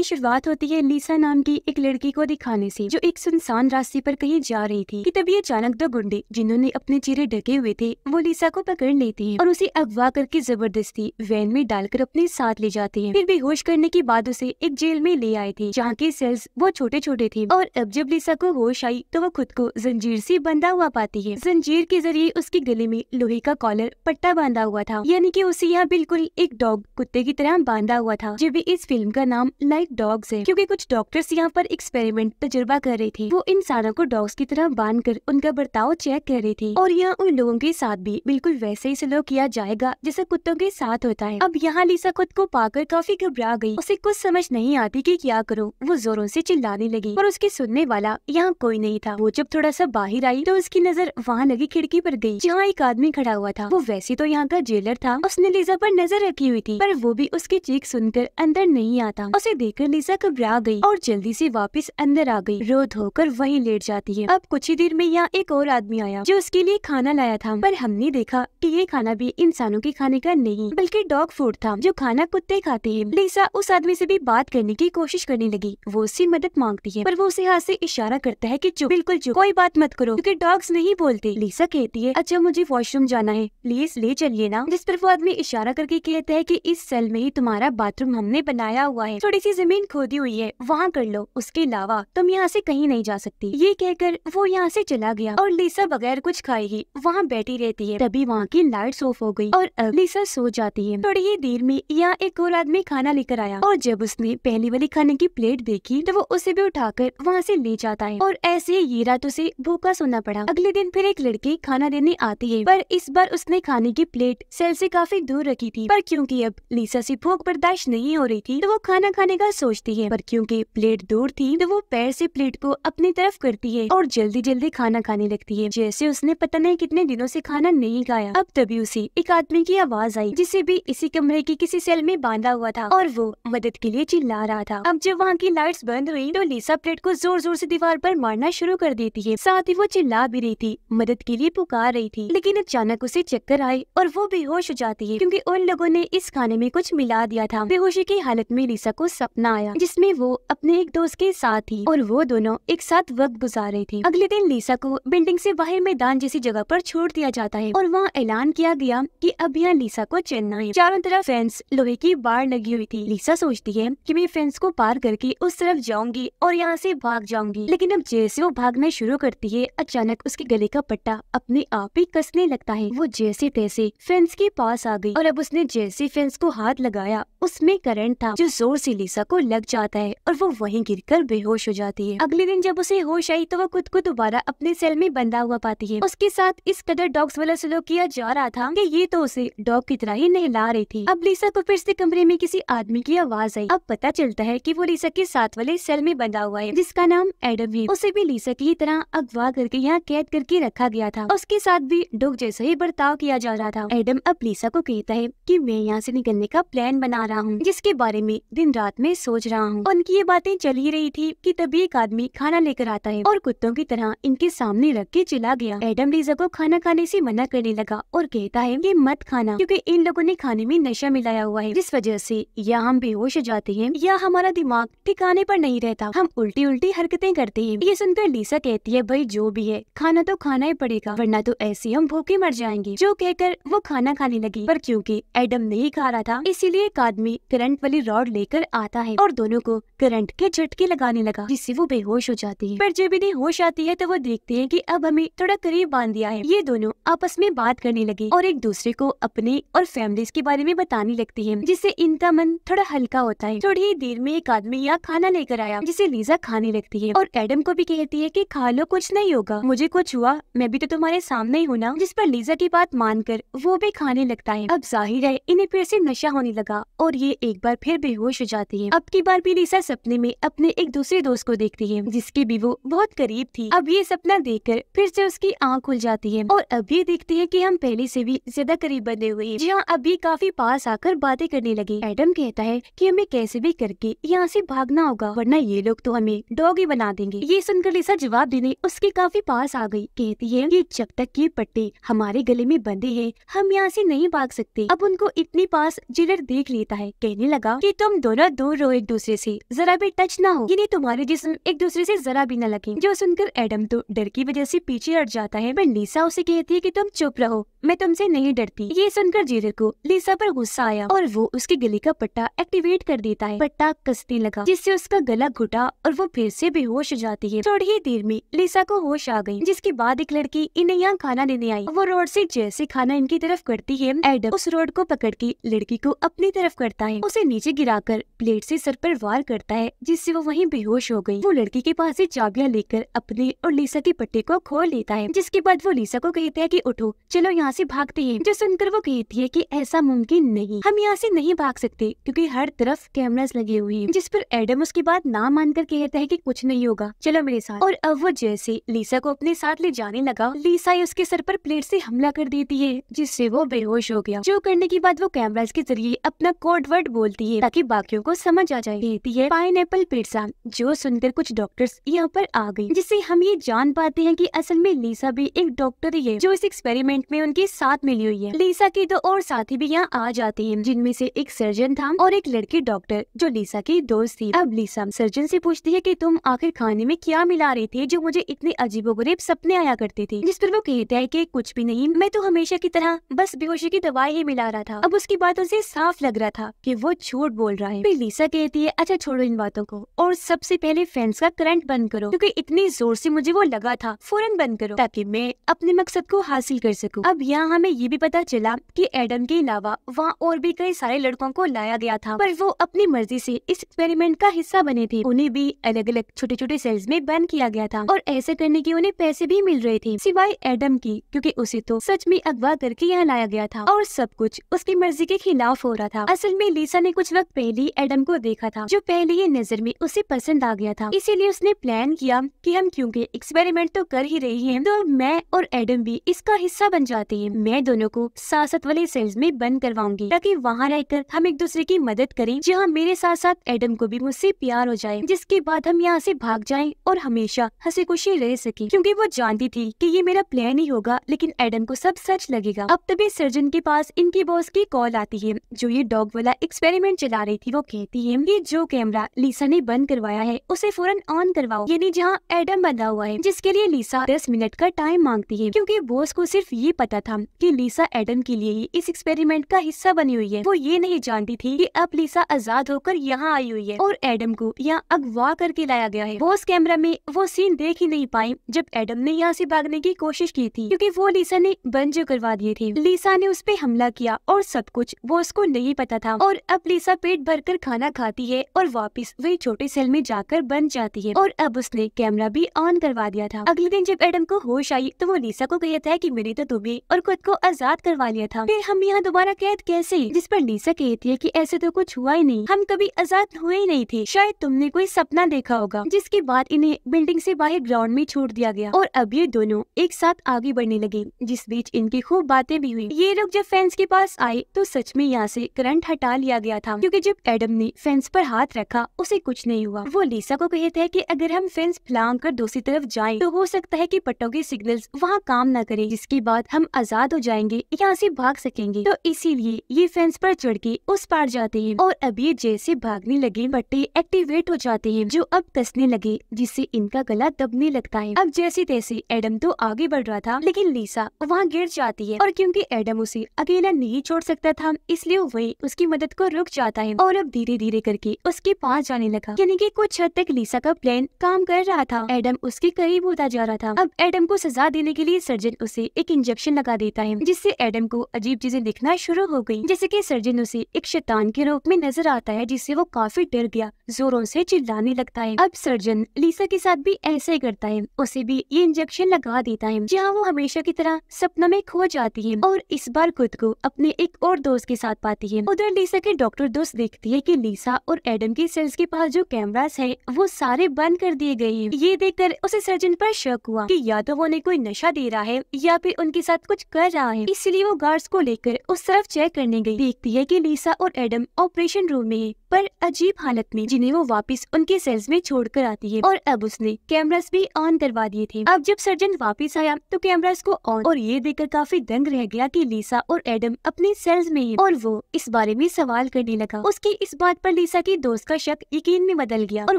की शुरुआत होती है लीसा नाम की एक लड़की को दिखाने से जो एक सुनसान रास्ते पर कहीं जा रही थी कि तभी अचानक दो गुंडे जिन्होंने अपने चेहरे ढके हुए थे वो लीसा को पकड़ लेते हैं और उसे अगवा करके जबरदस्ती वैन में डालकर अपने साथ ले जाते हैं फिर बेहोश करने के बाद उसे एक जेल में ले आए थे जहाँ के सेल्स वो छोटे छोटे थे और अब जब लीसा को होश आई तो वो खुद को जंजीर से बंधा हुआ पाती है जंजीर के जरिए उसके गले में लोहे का कॉलर पट्टा बांधा हुआ था यानी कि उसे यहाँ बिल्कुल एक डॉग कुत्ते की तरह बांधा हुआ था जब इस फिल्म का नाम लाइक डॉग्स है क्योंकि कुछ डॉक्टर्स यहाँ पर एक्सपेरिमेंट तजुर्बा कर रहे थे वो इंसानों को डॉग्स की तरह बांध कर उनका बर्ताव चेक कर रहे थे और यहाँ उन लोगों के साथ भी बिल्कुल वैसे ही सलो किया जाएगा जैसे कुत्तों के साथ होता है अब यहाँ लीसा खुद को पाकर काफी घबरा गई उसे कुछ समझ नहीं आती कि क्या करो वो जोरों से चिल्लाने लगी और उसके सुनने वाला यहाँ कोई नहीं था वो जब थोड़ा सा बाहर आई तो उसकी नजर वहाँ लगी खिड़की पर गई जहाँ एक आदमी खड़ा हुआ था वो वैसे तो यहाँ का जेलर था उसने लीसा पर नजर रखी हुई थी पर वो भी उसकी चीख सुनकर अंदर नहीं आता उसे देख देखकर लिसा घबरा गई और जल्दी से वापस अंदर आ गई रो धोकर वहीं लेट जाती है अब कुछ ही देर में यहाँ एक और आदमी आया जो उसके लिए खाना लाया था पर हमने देखा कि ये खाना भी इंसानों के खाने का नहीं बल्कि डॉग फूड था जो खाना कुत्ते खाते है लिसा उस आदमी से भी बात करने की कोशिश करने लगी वो उससे मदद मांगती है पर वो उसे हाथ से इशारा करता है की जो बिल्कुल जो कोई बात मत करो क्यूँकी डॉग्स नहीं बोलते लिसा कहती है अच्छा मुझे वॉशरूम जाना है प्लीज ले चलिए ना जिस पर वो आदमी इशारा करके कहता है की इस सेल में ही तुम्हारा बाथरूम हमने बनाया हुआ है थोड़ी सी जमीन खोदी हुई है वहाँ कर लो उसके अलावा तुम यहाँ से कहीं नहीं जा सकती ये कहकर वो यहाँ से चला गया और लिसा बगैर कुछ खाए ही वहाँ बैठी रहती है तभी वहाँ की लाइट ऑफ हो गई और अब लिसा सो जाती है थोड़ी ही देर में यहाँ एक और आदमी खाना लेकर आया और जब उसने पहली वाली खाने की प्लेट देखी तो वो उसे भी उठा कर वहाँ ऐसी ले जाता है और ऐसे ही ये रात उसे भूखा सोना पड़ा अगले दिन फिर एक लड़की खाना देने आती है पर इस बार उसने खाने की प्लेट सेल से काफी दूर रखी थी पर क्योंकि अब लिसा से भूख बर्दाश्त नहीं हो रही थी तो वो खाना खाने का सोचती है पर क्योंकि प्लेट दूर थी तो वो पैर से प्लेट को अपनी तरफ करती है और जल्दी जल्दी खाना खाने लगती है जैसे उसने पता नहीं कितने दिनों से खाना नहीं खाया अब तभी उसे एक आदमी की आवाज आई जिसे भी इसी कमरे की किसी सेल में बांधा हुआ था और वो मदद के लिए चिल्ला रहा था अब जब वहाँ की लाइट बंद हुई तो लिसा प्लेट को जोर जोर से दीवार पर मारना शुरू कर देती है साथ ही वो चिल्ला भी रही थी मदद के लिए पुकार रही थी लेकिन अचानक उसे चक्कर आई और वो बेहोश हो जाती है क्योंकि उन लोगों ने इस खाने में कुछ मिला दिया था बेहोशी की हालत में लिसा को सपना आया जिसमें वो अपने एक दोस्त के साथ थी और वो दोनों एक साथ वक्त गुजार रहे थे अगले दिन लीसा को बिल्डिंग से बाहर मैदान जैसी जगह पर छोड़ दिया जाता है और वहाँ ऐलान किया गया कि अब यहाँ लीसा को चलना है चारों तरफ फेंस लोहे की बाढ़ लगी हुई थी लीसा सोचती है की मैं फेंस को पार करके उस तरफ जाऊंगी और यहाँ से भाग जाऊंगी लेकिन अब जैसे वो भागना शुरू करती है अचानक उसके गले का पट्टा अपने आप ही कसने लगता है वो जैसे तैसे फेंस के पास आ गई और अब उसने जैसे फेंस को हाथ लगाया उसमें करंट था जो जोर से लीसा को लग जाता है और वो वहीं गिरकर बेहोश हो जाती है अगले दिन जब उसे होश आई तो वो खुद को दोबारा अपने सेल में बंधा हुआ पाती है उसके साथ इस कदर डॉग्स वाला सलूक किया जा रहा था कि ये तो उसे डॉग की तरह ही नहला रही थी अब लीसा को फिर से कमरे में किसी आदमी की आवाज आई अब पता चलता है की वो लीसा के साथ वाले सेल में बंधा हुआ है जिसका नाम एडम है उसे भी लीसा की तरह अगवा करके यहाँ कैद करके रखा गया था उसके साथ भी डॉग जैसा ही बर्ताव किया जा रहा था एडम अब लीसा को कहता है की मैं यहाँ से निकलने का प्लान बना रहा हूँ जिसके बारे में दिन रात में सोच रहा हूँ उनकी ये बातें चल ही रही थी कि तभी एक आदमी खाना लेकर आता है और कुत्तों की तरह इनके सामने रख के चला गया एडम लीजा को खाना खाने से मना करने लगा और कहता है ये मत खाना क्योंकि इन लोगों ने खाने में नशा मिलाया हुआ है जिस वजह से या हम बेहोश हो जाते हैं या हमारा दिमाग ठिकाने पर नहीं रहता हम उल्टी उल्टी हरकतें करते हैं ये सुनकर लीसा कहती है भाई जो भी है खाना तो खाना ही पड़ेगा वरना तो ऐसे हम भूखे मर जाएंगे जो कहकर वो खाना खाने लगी पर क्योंकि एडम नहीं खा रहा था इसीलिए एक आदमी करंट वाली रॉड लेकर आता है है और दोनों को करंट के झटके लगाने लगा जिससे वो बेहोश हो जाती है पर जब इन्हें होश आती है तो वो देखते हैं कि अब हमें थोड़ा करीब बांध दिया है ये दोनों आपस में बात करने लगे और एक दूसरे को अपने और फैमिली के बारे में बताने लगती है जिससे इनका मन थोड़ा हल्का होता है थोड़ी ही देर में एक आदमी यहाँ खाना लेकर आया जिसे लीजा खाने लगती है और एडम को भी कहती है की खा लो कुछ नहीं होगा मुझे कुछ हुआ मैं भी तो तुम्हारे सामने ही हूँ ना जिस पर लीजा की बात मान वो भी खाने लगता है अब जाहिर है इन्हें फिर से नशा होने लगा और ये एक बार फिर बेहोश हो जाती है अब की बार भी लिसा सपने में अपने एक दूसरे दोस्त को देखती है जिसके भी वो बहुत करीब थी अब ये सपना देखकर फिर से उसकी आँख खुल जाती है और अब ये देखती है की हम पहले से भी ज्यादा करीब बने हुए हैं जहाँ अभी काफी पास आकर बातें करने लगी एडम कहता है की हमें कैसे भी करके यहाँ ऐसी भागना होगा वरना ये लोग तो हमें डॉग ही बना देंगे ये सुनकर लिसा जवाब देने उसके काफी पास आ गई कहती है कि जब तक ये पट्टे हमारे गले में बंधे हैं हम यहाँ से नहीं भाग सकते अब उनको इतनी पास जिलर देख लेता है कहने लगा कि तुम दोनों दूर रहो एक दूसरे से जरा भी टच ना हो यानी तुम्हारे जिसम एक दूसरे से जरा भी न लगे जो सुनकर एडम तो डर की वजह से पीछे हट जाता है पर लीसा उसे कहती है कि तुम चुप रहो मैं तुमसे नहीं डरती ये सुनकर जेरर को लीसा पर गुस्सा आया और वो उसके गले का पट्टा एक्टिवेट कर देता है पट्टा कसने लगा जिससे उसका गला घुटा और वो फिर से बेहोश हो जाती है थोड़ी ही देर में लीसा को होश आ गयी जिसके बाद एक लड़की इन्हें यहाँ खाना देने आई वो रोड से जैसे खाना इनकी तरफ करती है एडम उस रोड को पकड़ के लड़की को अपनी तरफ करता है उसे नीचे गिराकर प्लेट से सर पर वार करता है जिससे वो वहीं बेहोश हो गई वो लड़की के पास से चाबियां लेकर अपने और लीसा की पट्टी को खोल लेता है जिसके बाद वो लीसा को कहता है कि उठो चलो यहाँ से भागते हैं जो सुनकर वो कहती है कि ऐसा मुमकिन नहीं हम यहाँ से नहीं भाग सकते क्योंकि हर तरफ कैमराज लगे हुए हैं जिस पर एडम उसकी बात ना मानकर कहता है कि कुछ नहीं होगा चलो मेरे साथ और अब वो जैसे लीसा को अपने साथ ले जाने लगा लीसा उसके सर पर प्लेट से हमला कर देती है जिससे वो बेहोश हो गया जो करने के बाद वो कैमराज के जरिए अपना कोड वर्ड बोलती है ताकि बाकियों को समझ मजा चाहिए देती है पाइन एपल पिज्जा जो सुनकर कुछ डॉक्टर्स यहाँ पर आ गई जिससे हम ये जान पाते हैं कि असल में लीसा भी एक डॉक्टर ही है जो इस एक्सपेरिमेंट में उनके साथ मिली हुई है लीसा के दो और साथी भी यहाँ आ जाते हैं जिनमें से एक सर्जन था और एक लड़की डॉक्टर जो लीसा की दोस्त थी अब लीसा सर्जन से पूछती है की तुम आखिर खाने में क्या मिला रहे थे जो मुझे इतने गरीब सपने आया करते थे जिस पर वो कहते हैं की कुछ भी नहीं मैं तो हमेशा की तरह बस बेहोशी की दवाई ही मिला रहा था अब उसकी बात उसे साफ लग रहा था कि वो झूठ बोल रहा है फिर लीसा कहती है अच्छा छोड़ो इन बातों को और सबसे पहले फैंस का करंट बंद करो क्योंकि इतनी जोर से मुझे वो लगा था फौरन बंद करो ताकि मैं अपने मकसद को हासिल कर सकूं अब यहाँ हमें ये भी पता चला कि एडम के अलावा वहाँ और भी कई सारे लड़कों को लाया गया था पर वो अपनी मर्जी से इस एक्सपेरिमेंट का हिस्सा बने थे उन्हें भी अलग अलग छोटे छोटे सेल्स में बंद किया गया था और ऐसे करने के उन्हें पैसे भी मिल रहे थे सिवाय एडम की क्यूँकी उसे तो सच में अगवा करके यहाँ लाया गया था और सब कुछ उसकी मर्जी के खिलाफ हो रहा था असल में लीसा ने कुछ वक्त पहले एडम को देखा था जो पहले ही नजर में उसे पसंद आ गया था इसीलिए उसने प्लान किया कि हम क्योंकि एक्सपेरिमेंट तो कर ही रही हैं तो मैं और एडम भी इसका हिस्सा बन जाते हैं मैं दोनों को सासत वाले सेल्स में बंद करवाऊंगी ताकि वहाँ रहकर हम एक दूसरे की मदद करें जहाँ मेरे साथ साथ एडम को भी मुझसे प्यार हो जाए जिसके बाद हम यहाँ ऐसी भाग जाए और हमेशा हंसी खुशी रह सके क्यूँकी वो जानती थी की ये मेरा प्लान ही होगा लेकिन एडम को सब सच लगेगा अब तभी सर्जन के पास इनके बॉस की कॉल आती है जो ये डॉग वाला एक्सपेरिमेंट चला रही थी वो कहती है गेम ये जो कैमरा लीसा ने बंद करवाया है उसे फौरन ऑन करवाओ यानी जहाँ एडम बंधा हुआ है जिसके लिए लीसा दस मिनट का टाइम मांगती है क्योंकि बॉस को सिर्फ ये पता था कि लीसा एडम के लिए ही इस एक्सपेरिमेंट का हिस्सा बनी हुई है वो ये नहीं जानती थी की अब लीसा आजाद होकर यहाँ आई हुई है और एडम को यहाँ अगवा करके लाया गया है बॉस कैमरा में वो सीन देख ही नहीं पाई जब एडम ने यहाँ ऐसी भागने की कोशिश की थी क्यूँकी वो लीसा ने बंद जो करवा दिए थे लीसा ने उस पर हमला किया और सब कुछ वो को नहीं पता था और अब लीसा पेट कर खाना खाती है और वापस वही छोटे सेल में जाकर बन जाती है और अब उसने कैमरा भी ऑन करवा दिया था अगले दिन जब एडम को होश आई तो वो लीसा को कहता है की मैंने तो तुम्हें और खुद को आजाद करवा लिया था फिर हम यहाँ दोबारा कैद कैसे जिस पर लीसा कहती है की ऐसे तो कुछ हुआ ही नहीं हम कभी आजाद हुए ही नहीं थे शायद तुमने कोई सपना देखा होगा जिसके बाद इन्हें बिल्डिंग ऐसी बाहर ग्राउंड में छोड़ दिया गया और अब ये दोनों एक साथ आगे बढ़ने लगे जिस बीच इनकी खूब बातें भी हुई ये लोग जब फैंस के पास आए तो सच में यहाँ से करंट हटा लिया गया था क्योंकि जब एडम ने फेंस पर हाथ रखा उसे कुछ नहीं हुआ वो लीसा को कहते हैं कि अगर हम फेंस फैलांग कर दूसरी तरफ जाएं तो हो सकता है कि के सिग्नल्स वहाँ काम न करे जिसके बाद हम आजाद हो जाएंगे यहाँ से भाग सकेंगे तो इसीलिए ये फेंस पर चढ़ के उस पार जाते हैं और अभी जैसे भागने लगे बट्टे एक्टिवेट हो जाते हैं जो अब कसने लगे जिससे इनका गला दबने लगता है अब जैसे तैसे एडम तो आगे बढ़ रहा था लेकिन लीसा वहाँ गिर जाती है और क्योंकि एडम उसे अकेला नहीं छोड़ सकता था इसलिए वही उसकी मदद को रुक जाता है और अब धीरे धीरे लेकर के उसके पास जाने लगा यानी कि कुछ हद तक लीसा का प्लान काम कर रहा था एडम उसके करीब होता जा रहा था अब एडम को सजा देने के लिए सर्जन उसे एक इंजेक्शन लगा देता है जिससे एडम को अजीब चीजें दिखना शुरू हो गयी जैसे की सर्जन उसे एक शैतान के रूप में नजर आता है जिससे वो काफी डर गया जोरों से चिल्लाने लगता है अब सर्जन लीसा के साथ भी ऐसा ही करता है उसे भी ये इंजेक्शन लगा देता है जहाँ वो हमेशा की तरह सपना में खो जाती है और इस बार खुद को अपने एक और दोस्त के साथ पाती है उधर लीसा के डॉक्टर दोस्त देखती है की लीसा लिसा और एडम की सेल्स के पास जो कैमरास है वो सारे बंद कर दिए गए हैं ये देखकर उसे सर्जन पर शक हुआ कि या तो वो उन्हें कोई नशा दे रहा है या फिर उनके साथ कुछ कर रहा है इसलिए वो गार्ड्स को लेकर उस तरफ चेक करने गई देखती है कि लीसा और एडम ऑपरेशन रूम में है पर अजीब हालत में जिन्हें वो वापस उनके सेल्स में छोड़कर आती है और अब उसने कैमरास भी ऑन करवा दिए थे अब जब सर्जन वापस आया तो कैमरास को ऑन और ये देखकर काफी दंग रह गया कि लीसा और एडम अपने सेल्स में है और वो इस बारे में सवाल करने लगा उसकी इस बात पर लीसा की दोस्त का शक यकीन में बदल गया और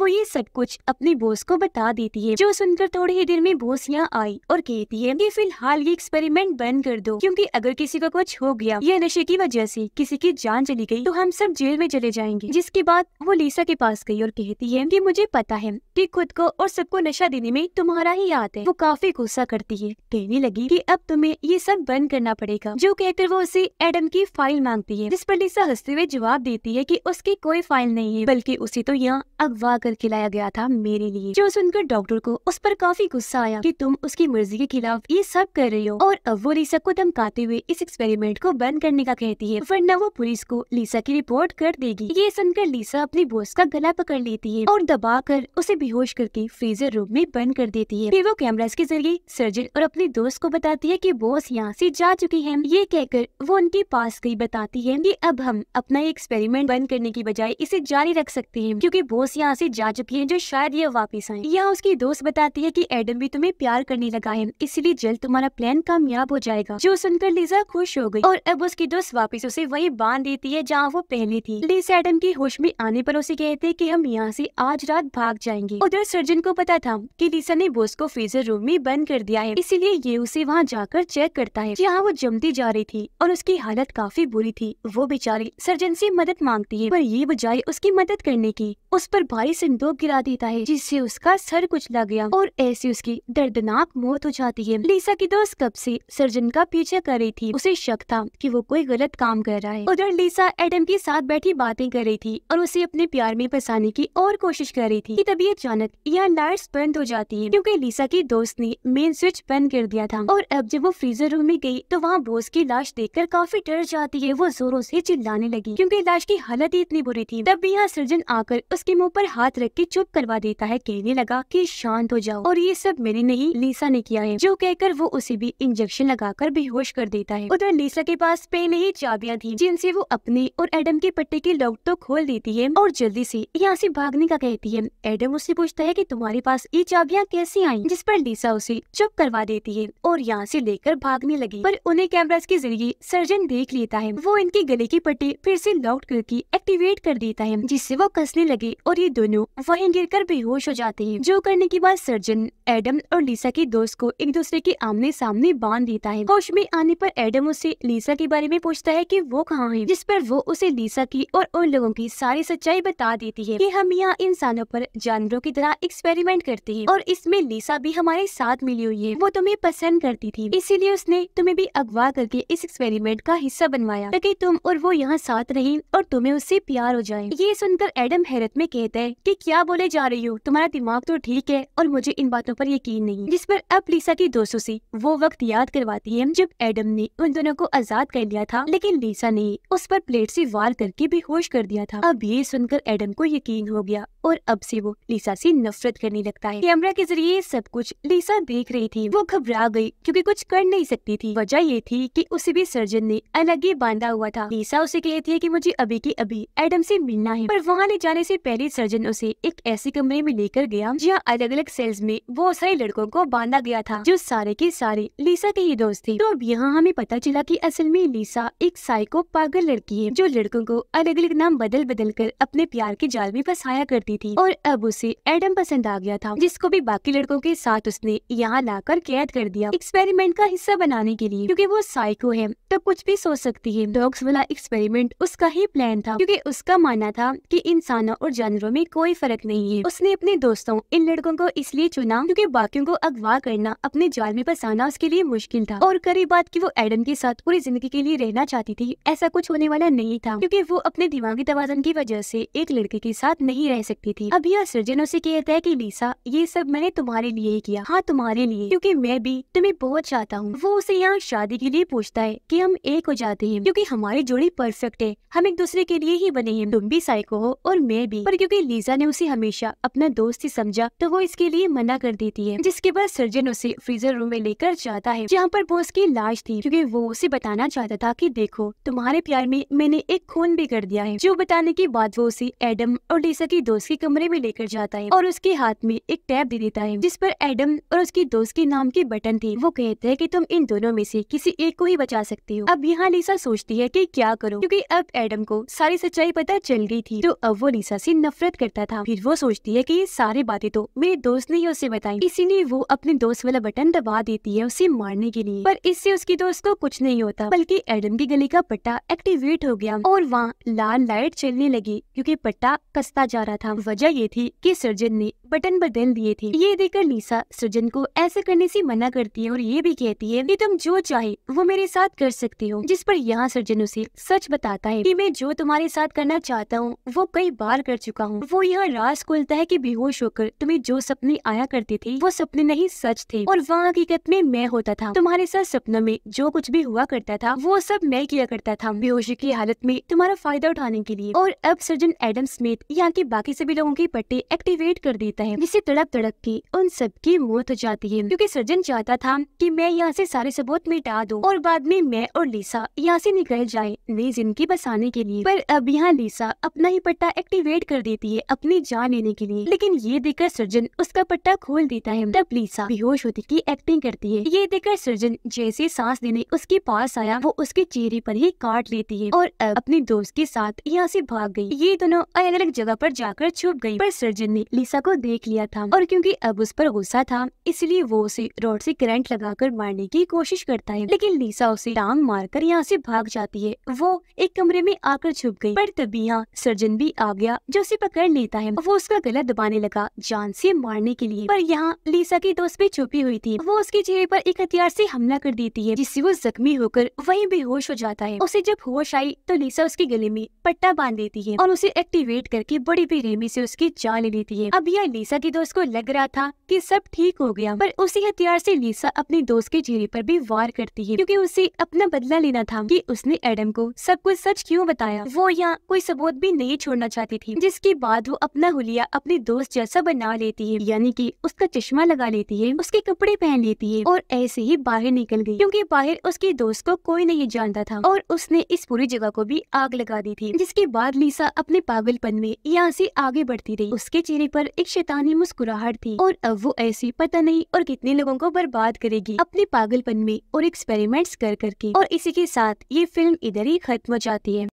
वो ये सब कुछ अपने बोस को बता देती है जो सुनकर थोड़ी ही देर में बोस यहाँ आई और कहती है की फिलहाल ये एक्सपेरिमेंट बंद कर दो क्यूँकी अगर किसी को कुछ हो गया या नशे की वजह ऐसी किसी की जान चली गयी तो हम सब जेल में चले जाएंगे जिसके बाद वो लीसा के पास गई और कहती है कि मुझे पता है कि खुद को और सबको नशा देने में तुम्हारा ही हाथ है वो काफी गुस्सा करती है कहने लगी कि अब तुम्हें ये सब बंद करना पड़ेगा जो कहकर वो उसे एडम की फाइल मांगती है जिस पर लीसा हंसते हुए जवाब देती है कि उसकी कोई फाइल नहीं है बल्कि उसे तो यहाँ अगवा कर खिलाया गया था मेरे लिए जो सुनकर डॉक्टर को उस पर काफी गुस्सा आया कि तुम उसकी मर्जी के खिलाफ ये सब कर रही हो और अब वो लीसा को धमकाते हुए इस एक्सपेरिमेंट को बंद करने का कहती है वरना वो पुलिस को लीसा की रिपोर्ट कर देगी ये सुनकर लीसा अपनी बोस का गला पकड़ लेती है और दबा कर उसे बेहोश करके फ्रीजर रूम में बंद कर देती है फिर वो कैमराज के जरिए सर्जन और अपने दोस्त को बताती है की बोस यहाँ से जा चुकी है ये कहकर वो उनके पास गई बताती है कि अब हम अपना एक्सपेरिमेंट बंद करने की बजाय इसे जारी रख सकते हैं क्यूँकी बोस यहाँ से जा चुकी है जो शायद ये वापिस आए यहाँ उसकी दोस्त बताती है की एडम भी तुम्हें प्यार करने लगा है इसलिए जल्द तुम्हारा प्लान कामयाब हो जाएगा जो सुनकर लीजा खुश हो गई और अब उसकी दोस्त वापिस उसे वही बांध देती है जहाँ वो पहले थी लीसा एडम की होश में आने पर उसे कहते कि हम यहाँ से आज रात भाग जाएंगे उधर सर्जन को पता था कि लीसा ने बोस को फ्रीजर रूम में बंद कर दिया है इसीलिए ये उसे वहाँ जाकर चेक करता है जहाँ वो जमती जा रही थी और उसकी हालत काफी बुरी थी वो बेचारी सर्जन से मदद मांगती है पर ये बजाय उसकी मदद करने की उस पर भारी संदूक गिरा देता है जिससे उसका सर कुचला गया और ऐसी उसकी दर्दनाक मौत हो जाती है लिसा की दोस्त तो कब से सर्जन का पीछा कर रही थी उसे शक था कि वो कोई गलत काम कर रहा है उधर लिसा एडम के साथ बैठी बातें कर रही थी थी और उसे अपने प्यार में फंसाने की और कोशिश कर रही थी कि तभी अचानक यह लाइट बंद हो जाती है क्योंकि लीसा की दोस्त ने मेन स्विच बंद कर दिया था और अब जब वो फ्रीजर रूम में गई तो वहाँ बोस की लाश देखकर काफी डर जाती है वो जोरों से चिल्लाने लगी क्योंकि लाश की हालत ही इतनी बुरी थी तब भी यहाँ सर्जन आकर उसके मुँह पर हाथ रख के चुप करवा देता है कहने लगा की शांत हो जाओ और ये सब मैंने नहीं लीसा ने किया है जो कहकर वो उसे भी इंजेक्शन लगाकर बेहोश कर देता है उधर लीसा के पास पे ही चाबियां थी जिनसे वो अपने और एडम के पट्टे की लॉक तो खोल खोल देती है और जल्दी से यहाँ से भागने का कहती है एडम उससे पूछता है कि तुम्हारे पास ये चाबियाँ कैसे आई जिस पर लीसा उसे चुप करवा देती है और यहाँ से लेकर भागने लगी पर उन्हें कैमराज के जरिए सर्जन देख लेता है वो इनके गले की पट्टी फिर से लॉक करके एक्टिवेट कर देता है जिससे वो कसने लगे और ये दोनों गिर कर बेहोश हो जाते हैं जो करने के बाद सर्जन एडम और लीसा के दोस्त को एक दूसरे के आमने सामने बांध देता है होश में आने पर एडम उसे लीसा के बारे में पूछता है कि वो कहाँ है जिस पर वो उसे लीसा की और उन लोगों भी सारी सच्चाई बता देती है कि हम यहाँ इंसानों पर जानवरों की तरह एक्सपेरिमेंट करते हैं और इसमें लीसा भी हमारे साथ मिली हुई है वो तुम्हें पसंद करती थी इसीलिए उसने तुम्हें भी अगवा करके इस एक्सपेरिमेंट का हिस्सा बनवाया ताकि तुम और वो यहाँ साथ रहे और तुम्हें उससे प्यार हो जाए ये सुनकर एडम हैरत में कहता है की क्या बोले जा रही हो तुम्हारा दिमाग तो ठीक है और मुझे इन बातों आरोप यकीन नहीं जिस पर अब लीसा की दोस्तों ऐसी वो वक्त याद करवाती है जब एडम ने उन दोनों को आजाद कर लिया था लेकिन लीसा ने उस पर प्लेट से वार करके बेहोश कर दिया था अब ये सुनकर एडम को यकीन हो गया और अब से वो लिसा से नफरत करने लगता है कैमरा के जरिए सब कुछ लिसा देख रही थी वो घबरा गई क्योंकि कुछ कर नहीं सकती थी वजह ये थी कि उसे भी सर्जन ने अलग ही बांधा हुआ था लिसा उसे कहती है कि मुझे अभी के अभी एडम से मिलना है पर वहाँ ले जाने से पहले सर्जन उसे एक ऐसे कमरे में लेकर गया जहाँ अलग अलग सेल्स में बहुत सारे लड़कों को बांधा गया था जो सारे के सारे लिसा के ही दोस्त थे तो अब यहाँ हमें पता चला की असल में लिसा एक साइको पागल लड़की है जो लड़कों को अलग अलग नाम बदल बदल बदल कर अपने प्यार के जाल में फंसाया करती थी और अब उसे एडम पसंद आ गया था जिसको भी बाकी लड़कों के साथ उसने यहाँ लाकर कैद कर दिया एक्सपेरिमेंट का हिस्सा बनाने के लिए क्योंकि वो साइको है तो कुछ भी सोच सकती है डॉग्स वाला एक्सपेरिमेंट उसका ही प्लान था क्योंकि उसका मानना था कि इंसानों और जानवरों में कोई फर्क नहीं है उसने अपने दोस्तों इन लड़कों को इसलिए चुना क्योंकि बाकियों को अगवा करना अपने जाल में फंसाना उसके लिए मुश्किल था और करीब बात की वो एडम के साथ पूरी जिंदगी के लिए रहना चाहती थी ऐसा कुछ होने वाला नहीं था क्योंकि वो अपने दिमागी दवा कारण की वजह से एक लड़के के साथ नहीं रह सकती थी अब यह सृजन उसे कहता है की लीसा ये सब मैंने तुम्हारे लिए ही किया हाँ तुम्हारे लिए क्यूँकी मैं भी तुम्हें बहुत चाहता हूँ वो उसे यहाँ शादी के लिए पूछता है की हम एक हो जाते हैं क्यूँकी हमारी जोड़ी परफेक्ट है हम एक दूसरे के लिए ही बने हैं तुम भी साइको हो और मैं भी पर क्यूँकी लीजा ने उसे हमेशा अपना दोस्त ही समझा तो वो इसके लिए मना कर देती है जिसके बाद सर्जन उसे फ्रीजर रूम में लेकर जाता है जहाँ पर वो उसकी लाश थी क्योंकि वो उसे बताना चाहता था कि देखो तुम्हारे प्यार में मैंने एक खून भी कर दिया है जो बता बताने के बाद वो उसे एडम और लिसा की दोस्त के कमरे में लेकर जाता है और उसके हाथ में एक टैब दे देता है जिस पर एडम और उसकी दोस्त के नाम के बटन थे वो कहते हैं कि तुम इन दोनों में से किसी एक को ही बचा सकती हो अब यहाँ लिसा सोचती है कि क्या करो क्योंकि अब एडम को सारी सच्चाई पता चल गई थी तो अब वो लिसा से नफरत करता था फिर वो सोचती है कि ये सारी बातें तो मेरे दोस्त ने ही उसे बताई इसीलिए वो अपने दोस्त वाला बटन दबा देती है उसे मारने के लिए पर इससे उसकी दोस्त को कुछ नहीं होता बल्कि एडम की गली का पट्टा एक्टिवेट हो गया और वहाँ लाल लाइट छिलने लगी क्योंकि पट्टा कसता जा रहा था वजह ये थी कि सर्जन ने बटन बदल दिए थे ये देखकर लीसा सुजन को ऐसा करने से मना करती है और ये भी कहती है कि तुम जो चाहे वो मेरे साथ कर सकते हो जिस पर यहाँ सुजन उसे सच बताता है कि मैं जो तुम्हारे साथ करना चाहता हूँ वो कई बार कर चुका हूँ वो यहाँ रास खोलता है कि बेहोश होकर तुम्हें जो सपने आया करते थे वो सपने नहीं सच थे और वहाँ हकीकत में मैं होता था तुम्हारे साथ सपनों में जो कुछ भी हुआ करता था वो सब मैं किया करता था बेहोशी की हालत में तुम्हारा फायदा उठाने के लिए और अब सर्जन एडम स्मिथ यहाँ के बाकी सभी लोगों के पट्टी एक्टिवेट कर दी देता है जिससे तड़प तड़प के उन सब की मौत हो जाती है क्योंकि सर्जन चाहता था कि मैं यहाँ से सारे सबूत मिटा दूं और बाद में मैं और लीसा यहाँ से निकल जाए नई जिंदगी बसाने के लिए पर अब यहाँ लीसा अपना ही पट्टा एक्टिवेट कर देती है अपनी जान लेने के लिए लेकिन ये देखकर सर्जन उसका पट्टा खोल देता है तब लीसा बेहोश होती की एक्टिंग करती है ये देखकर सर्जन जैसे सांस देने उसके पास आया वो उसके चेहरे पर ही काट लेती है और अब अपने दोस्त के साथ यहाँ से भाग गई ये दोनों अलग अलग जगह पर जाकर छुप गई पर सर्जन ने लीसा को देख लिया था और क्योंकि अब उस पर गुस्सा था इसलिए वो उसे रोड से करंट लगाकर मारने की कोशिश करता है लेकिन लीसा उसे टांग मारकर यहाँ से भाग जाती है वो एक कमरे में आकर छुप गई पर तभी यहाँ सर्जन भी आ गया जो उसे पकड़ लेता है वो उसका गला दबाने लगा जान से मारने के लिए पर यहाँ लीसा की दोस्त भी छुपी हुई थी वो उसके चेहरे पर एक हथियार से हमला कर देती है जिससे वो जख्मी होकर वहीं बेहोश हो जाता है उसे जब होश आई तो लीसा उसके गले में पट्टा बांध देती है और उसे एक्टिवेट करके बड़ी बेरहमी से उसकी जान ले लेती है अब यह लीसा की दोस्त को लग रहा था कि सब ठीक हो गया पर उसी हथियार से लीसा अपने दोस्त के चेहरे पर भी वार करती है क्योंकि उसे अपना बदला लेना था कि उसने एडम को सब कुछ सच क्यों बताया वो यहाँ कोई सबूत भी नहीं छोड़ना चाहती थी जिसके बाद वो अपना हुलिया अपने दोस्त जैसा बना लेती है यानी की उसका चश्मा लगा लेती है उसके कपड़े पहन लेती है और ऐसे ही बाहर निकल गयी क्यूँकी बाहर उसके दोस्त को कोई नहीं जानता था और उसने इस पूरी जगह को भी आग लगा दी थी जिसके बाद लीसा अपने पागलपन में यहाँ से आगे बढ़ती रही उसके चेहरे पर एक शैतानी मुस्कुराहट थी और अब वो ऐसी पता नहीं और कितने लोगों को बर्बाद करेगी अपने पागलपन में और एक्सपेरिमेंट्स कर करके और इसी के साथ ये फिल्म इधर ही खत्म हो जाती है